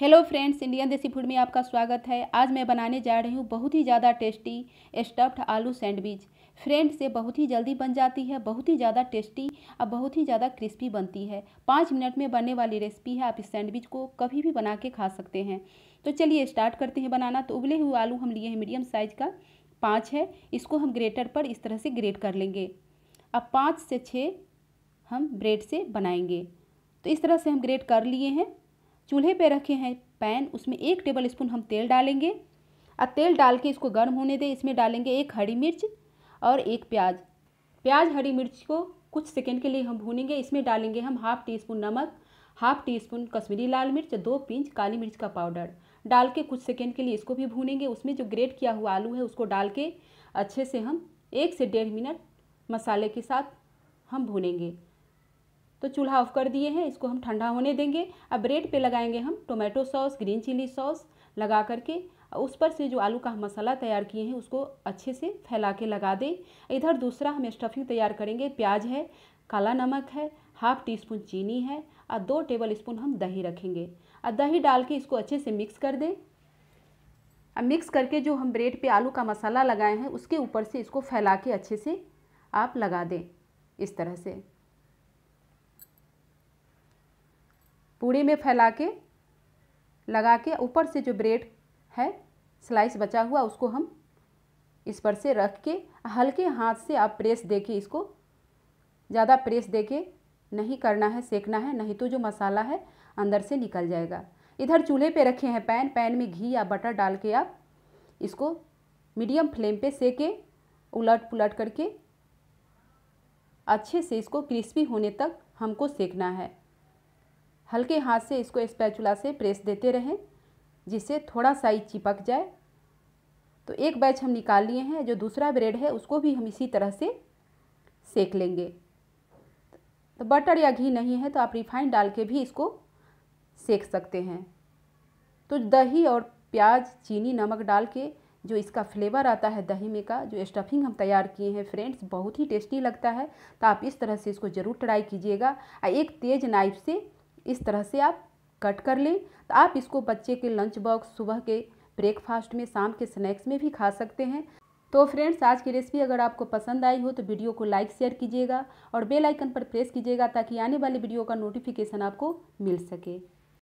hello friends Indian desi food में आपका स्वागत है आज मैं बनाने जा रही हूँ बहुत ही ज़्यादा टेस्टी स्टफ्ड आलू सैंडविच फ्रेंड्स ये बहुत ही जल्दी बन जाती है बहुत ही ज़्यादा टेस्टी और बहुत ही ज़्यादा क्रिस्पी बनती है पाँच मिनट में बनने वाली रेसिपी है आप इस सैंडविच को कभी भी बना के खा सकते हैं तो चलिए स्टार्ट करते हैं बनाना तो उबले हुए आलू हम लिए हैं मीडियम साइज़ का पाँच है इसको हम ग्रेटर पर इस तरह से ग्रेट कर लेंगे अब पाँच से छः हम ब्रेड से बनाएंगे तो इस तरह से हम ग्रेट कर लिए हैं चूल्हे पे रखे हैं पैन उसमें एक टेबल स्पून हम तेल डालेंगे और तेल डाल के इसको गर्म होने दें इसमें डालेंगे एक हरी मिर्च और एक प्याज प्याज हरी मिर्च को कुछ सेकेंड के लिए हम भूनेंगे इसमें डालेंगे हम हाफ़ टी स्पून नमक हाफ़ टी स्पून कश्मीरी लाल मिर्च दो पिंच काली मिर्च का पाउडर डाल के कुछ सेकेंड के लिए इसको भी भूनेंगे उसमें जो ग्रेट किया हुआ आलू है उसको डाल के अच्छे से हम एक से डेढ़ मिनट मसाले के साथ हम भूनेंगे तो चूल्हा ऑफ कर दिए हैं इसको हम ठंडा होने देंगे अब ब्रेड पे लगाएंगे हम tomato sauce green chilli sauce लगा करके उस पर से जो आलू का मसाला तैयार किए हैं उसको अच्छे से फैला के लगा दें इधर दूसरा हम स्टफिंग तैयार करेंगे प्याज है काला नमक है हाफ टी स्पून चीनी है और दो टेबल स्पून हम दही रखेंगे और दही डाल के इसको अच्छे से मिक्स कर दें अब मिक्स करके जो हम ब्रेड पे आलू का मसाला लगाए हैं उसके ऊपर से इसको फैला के अच्छे से आप लगा दें इस तरह से पूड़ी में फैला के लगा के ऊपर से जो ब्रेड है स्लाइस बचा हुआ उसको हम इस पर से रख के हल्के हाथ से आप प्रेस दे के इसको ज़्यादा प्रेस दे के नहीं करना है सेकना है नहीं तो जो मसाला है अंदर से निकल जाएगा इधर चूल्हे पे रखे हैं पैन पैन में घी या बटर डाल के आप इसको मीडियम फ्लेम पे सेके उलट पुलट करके अच्छे से इसको क्रिस्पी होने तक हमको सेकना है हल्के हाथ से इसको स्पैचुला से प्रेस देते रहें जिससे थोड़ा साइज चिपक जाए तो एक बैच हम निकाल लिए हैं जो दूसरा ब्रेड है उसको भी हम इसी तरह से सेक लेंगे तो बटर या घी नहीं है तो आप रिफाइंड डाल के भी इसको सेक सकते हैं तो दही और प्याज चीनी नमक डाल के जो इसका फ्लेवर आता है दही में का जो स्टफिंग हम तैयार किए हैं फ्रेंड्स बहुत ही टेस्टी लगता है तो आप इस तरह से इसको ज़रूर ट्राई कीजिएगा एक तेज़ नाइफ से इस तरह से आप कट कर लें तो आप इसको बच्चे के लंच बॉक्स सुबह के ब्रेकफास्ट में शाम के स्नैक्स में भी खा सकते हैं तो फ्रेंड्स आज की रेसिपी अगर आपको पसंद आई हो तो वीडियो को लाइक शेयर कीजिएगा और बेल आइकन पर प्रेस कीजिएगा ताकि आने वाले वीडियो का नोटिफिकेशन आपको मिल सके